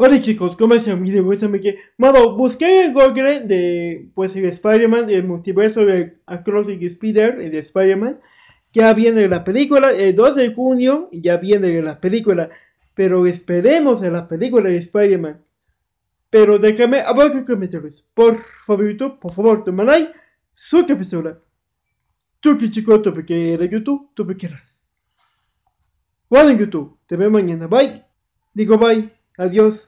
Hola chicos, ¿cómo están? Mi debo busqué en Google de pues el Spider-Man, el multiverso de Across the Spider, el Spider-Man. Ya viene la película, el 2 de junio ya viene la película. Pero esperemos en la película de Spider-Man. Pero déjame abajo en comentarios. Por favor, YouTube, por favor, toma like. Su capítulo. Tú que chico, tú que YouTube, tú que quieras. Bueno, YouTube, te veo mañana. Bye. Digo bye. Adiós.